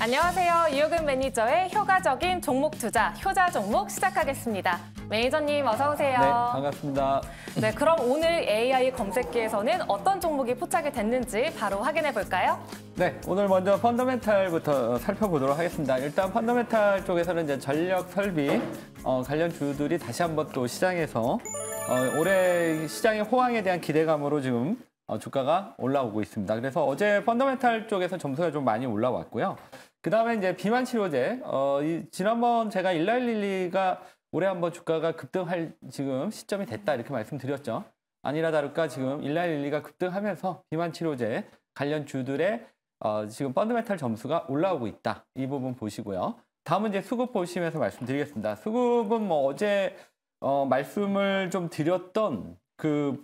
안녕하세요. 이효근 매니저의 효과적인 종목 투자, 효자 종목 시작하겠습니다. 매니저님 어서 오세요. 네, 반갑습니다. 네, 그럼 오늘 AI 검색기에서는 어떤 종목이 포착이 됐는지 바로 확인해 볼까요? 네, 오늘 먼저 펀더멘탈부터 살펴보도록 하겠습니다. 일단 펀더멘탈 쪽에서는 이제 전력 설비 어, 관련 주들이 다시 한번 또 시장에서 어, 올해 시장의 호황에 대한 기대감으로 지금 어, 주가가 올라오고 있습니다. 그래서 어제 펀더멘탈 쪽에서 점수가 좀 많이 올라왔고요. 그 다음에 이제 비만 치료제. 어, 이, 지난번 제가 일라일릴리가 올해 한번 주가가 급등할 지금 시점이 됐다 이렇게 말씀드렸죠. 아니라 다를까 지금 일라일리가 급등하면서 비만 치료제 관련 주들의 어, 지금 펀드메탈 점수가 올라오고 있다. 이 부분 보시고요. 다음은 이제 수급 보시면서 말씀드리겠습니다. 수급은 뭐 어제 어, 말씀을 좀 드렸던 그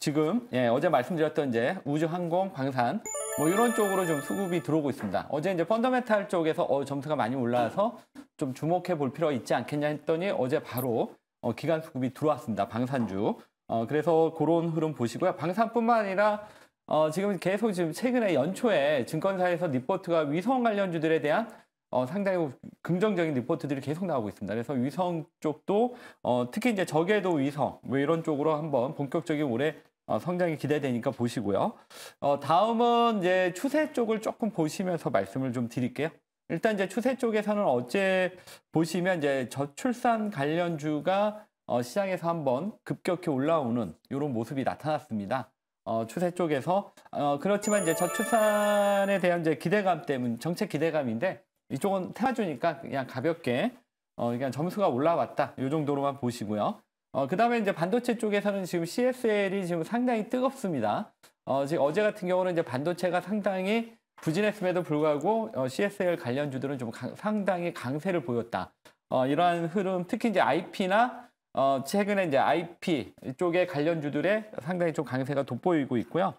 지금 예, 어제 말씀드렸던 이제 우주항공, 광산 뭐 이런 쪽으로 좀 수급이 들어오고 있습니다. 어제 이제 펀더멘탈 쪽에서 어, 점수가 많이 올라와서 좀 주목해 볼 필요가 있지 않겠냐 했더니 어제 바로 어, 기간 수급이 들어왔습니다. 방산주. 어, 그래서 그런 흐름 보시고요. 방산뿐만 아니라 어, 지금 계속 지금 최근에 연초에 증권사에서 리포트가 위성 관련주들에 대한 어, 상당히 긍정적인 리포트들이 계속 나오고 있습니다. 그래서 위성 쪽도 어, 특히 이제 저궤도 위성 뭐 이런 쪽으로 한번 본격적인 올해 어, 성장이 기대되니까 보시고요. 어, 다음은 이제 추세 쪽을 조금 보시면서 말씀을 좀 드릴게요. 일단 이제 추세 쪽에서는 어제 보시면 이제 저출산 관련주가 어, 시장에서 한번 급격히 올라오는 이런 모습이 나타났습니다. 어, 추세 쪽에서 어, 그렇지만 이제 저출산에 대한 이제 기대감 때문 정책 기대감인데 이쪽은 태워주니까 그냥 가볍게 어, 그냥 점수가 올라왔다 이 정도로만 보시고요. 어, 그 다음에 이제 반도체 쪽에서는 지금 CSL이 지금 상당히 뜨겁습니다. 어, 지금 어제 같은 경우는 이제 반도체가 상당히 부진했음에도 불구하고 어, CSL 관련주들은 좀 강, 상당히 강세를 보였다. 어, 이러한 흐름, 특히 이제 IP나 어, 최근에 이제 IP 쪽에 관련주들의 상당히 좀 강세가 돋보이고 있고요.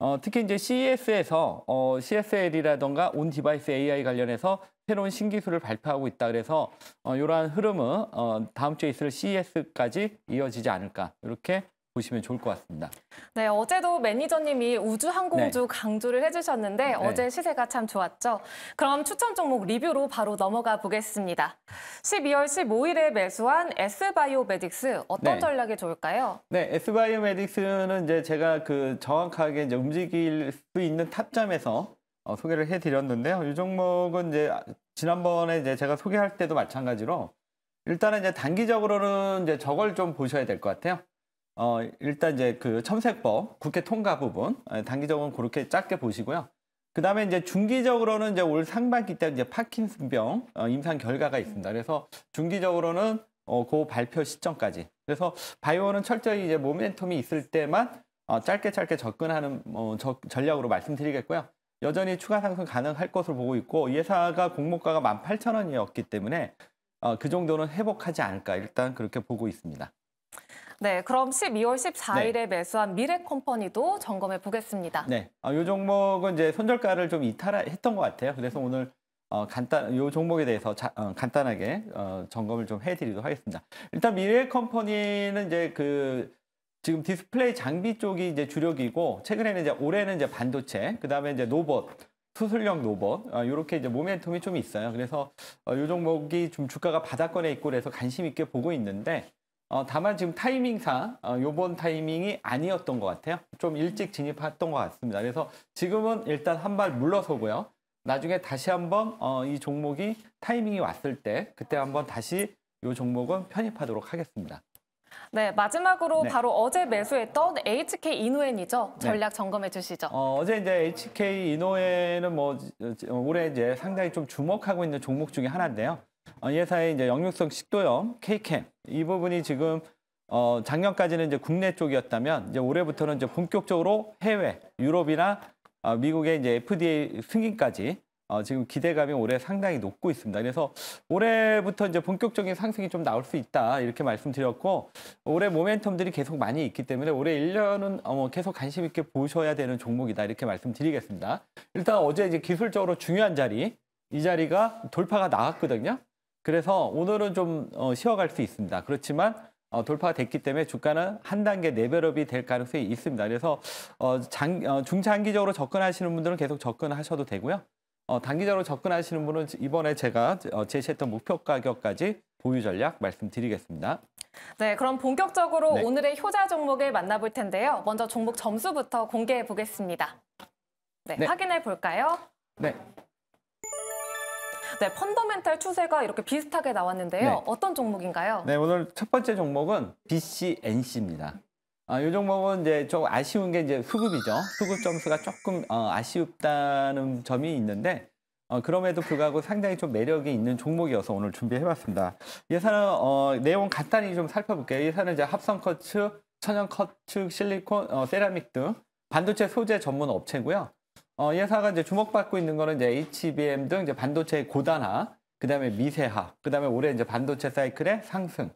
어, 특히 이제 CES에서 어, CSL이라던가 온 디바이스 AI 관련해서 새로운 신기술을 발표하고 있다 그래서 어, 이러한 흐름은 어, 다음 주에 있을 CES까지 이어지지 않을까 이렇게 보시면 좋을 것 같습니다. 네, 어제도 매니저님이 우주항공주 네. 강조를 해주셨는데 네. 어제 시세가 참 좋았죠. 그럼 추천 종목 리뷰로 바로 넘어가 보겠습니다. 12월 15일에 매수한 S바이오메딕스 어떤 네. 전략이 좋을까요? 네, S바이오메딕스는 이제 제가 그 정확하게 이제 움직일 수 있는 탑점에서 어, 소개를 해드렸는데요. 어, 이 종목은 이제 아, 지난번에 이제 제가 소개할 때도 마찬가지로 일단은 이제 단기적으로는 이제 저걸 좀 보셔야 될 것 같아요. 어, 일단 이제 그 첨세법 국회 통과 부분 예, 단기적으로 그렇게 짧게 보시고요. 그 다음에 이제 중기적으로는 이제 올 상반기 때 이제 파킨슨병 어, 임상 결과가 있습니다. 그래서 중기적으로는 어, 그 발표 시점까지. 그래서 바이오는 철저히 이제 모멘텀이 있을 때만 어, 짧게 짧게 접근하는 어, 저, 전략으로 말씀드리겠고요. 여전히 추가 상승 가능할 것으로 보고 있고 예사가 공모가가 18,000원이었기 때문에 어, 그 정도는 회복하지 않을까 일단 그렇게 보고 있습니다. 네, 그럼 12월 14일에 네. 매수한 미래컴퍼니도 점검해 보겠습니다. 네, 어, 이 종목은 이제 손절가를 좀 이탈했던 것 같아요. 그래서 오늘 어, 간단 이 종목에 대해서 자, 어, 간단하게 어, 점검을 좀 해드리도록 하겠습니다. 일단 미래컴퍼니는 이제 그 지금 디스플레이 장비 쪽이 이제 주력이고 최근에는 이제 올해는 이제 반도체, 그다음에 이제 로봇, 수술형 로봇 이렇게 어, 이제 모멘텀이 좀 있어요. 그래서 어, 이 종목이 좀 주가가 바닥권에 있고 그래서 관심 있게 보고 있는데 어, 다만 지금 타이밍상 어, 요번 타이밍이 아니었던 것 같아요. 좀 일찍 진입했던 것 같습니다. 그래서 지금은 일단 한 발 물러서고요. 나중에 다시 한번 어, 이 종목이 타이밍이 왔을 때 그때 한번 다시 이 종목은 편입하도록 하겠습니다. 네, 마지막으로 네. 바로 어제 매수했던 HK 이노엔이죠. 전략 네. 점검해 주시죠. 어, 제 이제 HK 이노엔은 뭐 어, 어, 올해 이제 상당히 좀 주목하고 있는 종목 중에 하나인데요. 어, 이 회사의 이제 역류성 식도염, K캠 이 부분이 지금 어, 작년까지는 이제 국내 쪽이었다면 이제 올해부터는 이제 본격적으로 해외, 유럽이나 어, 미국의 이제 FDA 승인까지 어, 지금 기대감이 올해 상당히 높고 있습니다. 그래서 올해부터 이제 본격적인 상승이 좀 나올 수 있다 이렇게 말씀드렸고 올해 모멘텀들이 계속 많이 있기 때문에 올해 1년은 어, 계속 관심 있게 보셔야 되는 종목이다 이렇게 말씀드리겠습니다. 일단 어제 이제 기술적으로 중요한 자리 이 자리가 돌파가 나왔거든요. 그래서 오늘은 좀 어, 쉬어갈 수 있습니다. 그렇지만 어, 돌파가 됐기 때문에 주가는 한 단계 레벨업이 될 가능성이 있습니다. 그래서 어, 장, 어, 중장기적으로 접근하시는 분들은 계속 접근하셔도 되고요. 어, 단기적으로 접근하시는 분은 이번에 제가 어, 제시했던 목표 가격까지 보유 전략 말씀드리겠습니다. 네, 그럼 본격적으로 네. 오늘의 효자 종목을 만나볼 텐데요. 먼저 종목 점수부터 공개해 보겠습니다. 네, 네. 확인해 볼까요? 네. 네, 펀더멘탈 추세가 이렇게 비슷하게 나왔는데요. 네. 어떤 종목인가요? 네, 오늘 첫 번째 종목은 BCNC입니다. 아, 요 종목은 이제 좀 아쉬운 게 이제 수급이죠. 수급 점수가 조금 어, 아쉽다는 점이 있는데 어, 그럼에도 불구하고 상당히 좀 매력이 있는 종목이어서 오늘 준비해봤습니다. 예산은 어, 내용 간단히 좀 살펴볼게요. 예산은 이제 합성 커츠, 천연 커츠, 실리콘, 어, 세라믹 등 반도체 소재 전문 업체고요. 어, 예사가 이제 주목받고 있는 거는 이제 HBM 등 이제 반도체의 고단화, 그 다음에 미세화, 그 다음에 올해 이제 반도체 사이클의 상승,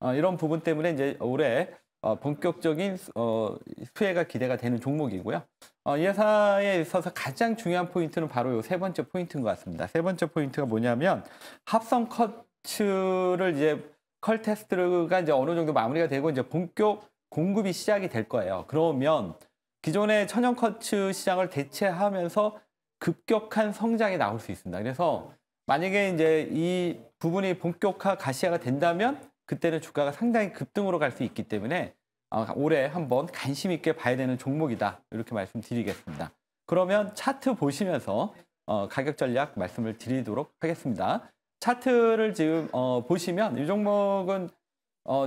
어, 이런 부분 때문에 이제 올해 어, 본격적인 어, 수혜가 기대가 되는 종목이고요. 어, 예사에 있어서 가장 중요한 포인트는 바로 이 세 번째 포인트인 것 같습니다. 세 번째 포인트가 뭐냐면 합성 커츠를 이제 컬 테스트가 이제 어느 정도 마무리가 되고 이제 본격 공급이 시작이 될 거예요. 그러면 기존의 천연 커츠 시장을 대체하면서 급격한 성장이 나올 수 있습니다. 그래서 만약에 이제 이 부분이 본격화 가시화가 된다면 그때는 주가가 상당히 급등으로 갈 수 있기 때문에 어, 올해 한번 관심 있게 봐야 되는 종목이다 이렇게 말씀드리겠습니다. 그러면 차트 보시면서 어, 가격 전략 말씀을 드리도록 하겠습니다. 차트를 지금 어, 보시면 이 종목은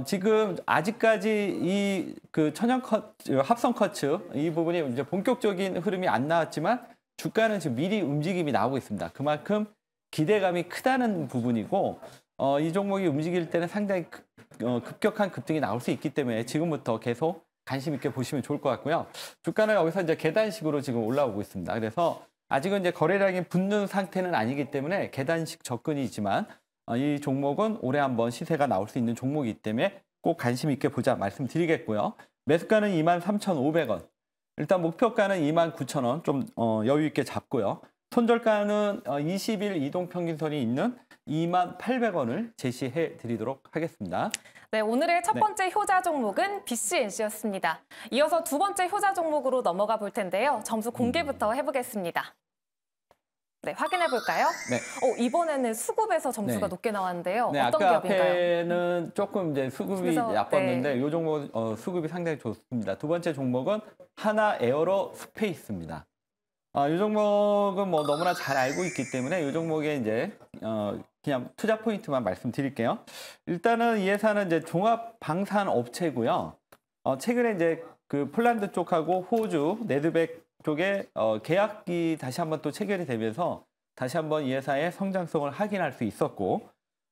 지금 아직까지 이 그 천연 컷 합성 커츠 이 부분이 이제 본격적인 흐름이 안 나왔지만 주가는 지금 미리 움직임이 나오고 있습니다. 그만큼 기대감이 크다는 부분이고 어, 이 종목이 움직일 때는 상당히 급, 어, 격한 급등이 나올 수 있기 때문에 지금부터 계속 관심 있게 보시면 좋을 것 같고요. 주가는 여기서 이제 계단식으로 지금 올라오고 있습니다. 그래서 아직은 이제 거래량이 붙는 상태는 아니기 때문에 계단식 접근이지만 어, 이 종목은 올해 한 번 시세가 나올 수 있는 종목이기 때문에 꼭 관심 있게 보자 말씀드리겠고요. 매수가는 23,500원. 일단 목표가는 29,000원 좀 어, 여유 있게 잡고요. 손절가는 20일 이동평균선이 있는 2만 800원을 제시해 드리도록 하겠습니다. 네, 오늘의 첫 네. 번째 네. 효자 종목은 BCNC였습니다. 이어서 두 번째 효자 종목으로 넘어가 볼 텐데요. 점수 공개부터 음. 해보겠습니다. 네, 확인해 볼까요? 네. 어, 이번에는 수급에서 점수가 네. 높게 나왔는데요. 네, 어떤 아까 기업인가요? 앞에는 조금 이제 수급이 약했는데 네. 이 종목 어, 수급이 상당히 좋습니다. 두 번째 종목은 하나 에어로 스페이스입니다. 아, 이 종목은 뭐 너무나 잘 알고 있기 때문에 이 종목의 이제 어, 그냥 투자 포인트만 말씀드릴게요. 일단은 이 회사는 이제 종합 방산 업체고요. 어, 최근에 이제 그 폴란드 쪽하고 호주, 네드백 쪽에 어, 계약이 다시 한번 또 체결이 되면서 다시 한번 이 회사의 성장성을 확인할 수 있었고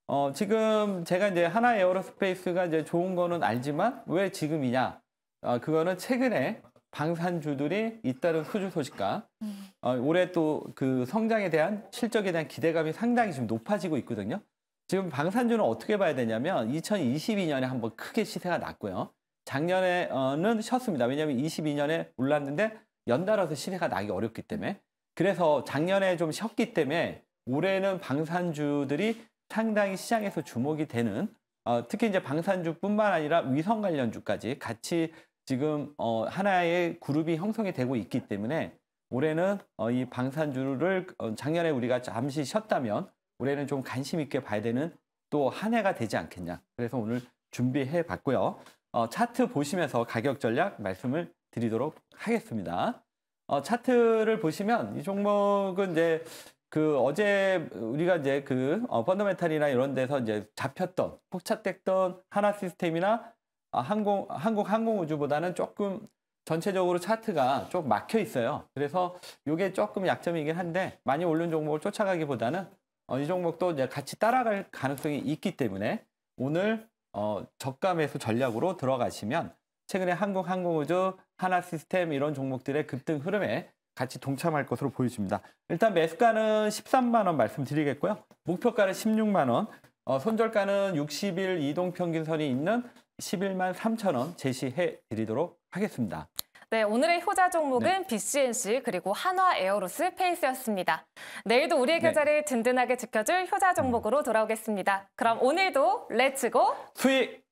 어, 지금 제가 이제 하나 에어로스페이스가 이제 좋은 거는 알지만 왜 지금이냐? 어, 그거는 최근에 방산주들이 잇따른 수주 소식과 음. 어, 올해 또 그 성장에 대한 실적에 대한 기대감이 상당히 지금 높아지고 있거든요. 지금 방산주는 어떻게 봐야 되냐면 2022년에 한번 크게 시세가 났고요. 작년에는 쉬었습니다. 왜냐하면 22년에 올랐는데 연달아서 시세가 나기 어렵기 때문에 그래서 작년에 좀 쉬었기 때문에 올해는 방산주들이 상당히 시장에서 주목이 되는 어, 특히 이제 방산주뿐만 아니라 위성 관련주까지 같이 지금 어, 하나의 그룹이 형성이 되고 있기 때문에 올해는 어, 이 방산주를 어, 작년에 우리가 잠시 쉬었다면 올해는 좀 관심 있게 봐야 되는 또 한 해가 되지 않겠냐. 그래서 오늘 준비해 봤고요. 어, 차트 보시면서 가격 전략 말씀을 드리도록 하겠습니다. 어, 차트를 보시면 이 종목은 이제 그 어제 우리가 이제 그 어, 펀더멘탈이나 이런 데서 이제 잡혔던 폭착됐던 하나 시스템이나 아, 항공, 한국 항공우주보다는 조금 전체적으로 차트가 좀 막혀 있어요. 그래서 이게 조금 약점이긴 한데 많이 오른 종목을 쫓아가기보다는 어, 이 종목도 이제 같이 따라갈 가능성이 있기 때문에 오늘 어, 저가 매수 전략으로 들어가시면 최근에 한국 항공우주, 하나시스템 이런 종목들의 급등 흐름에 같이 동참할 것으로 보여집니다. 일단 매수가는 13만 원 말씀드리겠고요. 목표가는 16만 원. 어, 손절가는 60일 이동평균선이 있는 11만 3천 원 제시해 드리도록 하겠습니다. 네, 오늘의 효자 종목은 네. BCNC 그리고 한화 에어로스 페이스였습니다. 내일도 우리의 네. 계좌를 든든하게 지켜줄 효자 종목으로 돌아오겠습니다. 그럼 오늘도 렛츠고 수익!